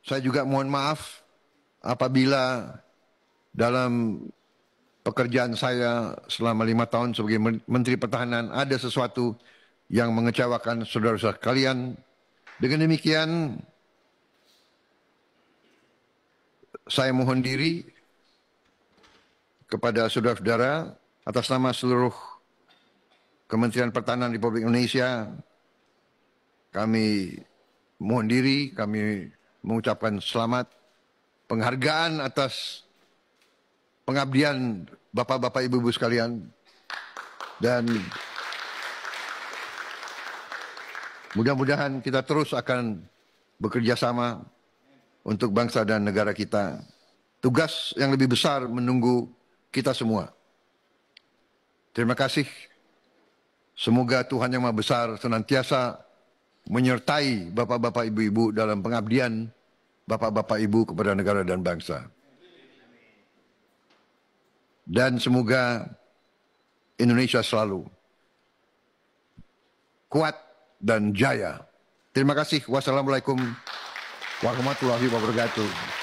Saya juga mohon maaf apabila dalam pekerjaan saya selama lima tahun sebagai Menteri Pertahanan ada sesuatu yang mengecewakan saudara-saudara kalian. Dengan demikian, saya mohon diri kepada saudara-saudara atas nama seluruh Kementerian Pertahanan Republik Indonesia, kami mohon diri, kami mengucapkan selamat penghargaan atas pengabdian Bapak-bapak Ibu-ibu sekalian dan mudah-mudahan kita terus akan bekerja sama untuk bangsa dan negara kita. Tugas yang lebih besar menunggu kita semua. Terima kasih. Semoga Tuhan Yang Maha Besar senantiasa menyertai bapak-bapak ibu-ibu dalam pengabdian bapak-bapak ibu kepada negara dan bangsa. Dan semoga Indonesia selalu kuat dan jaya. Terima kasih. Wassalamualaikum warahmatullahi wabarakatuh.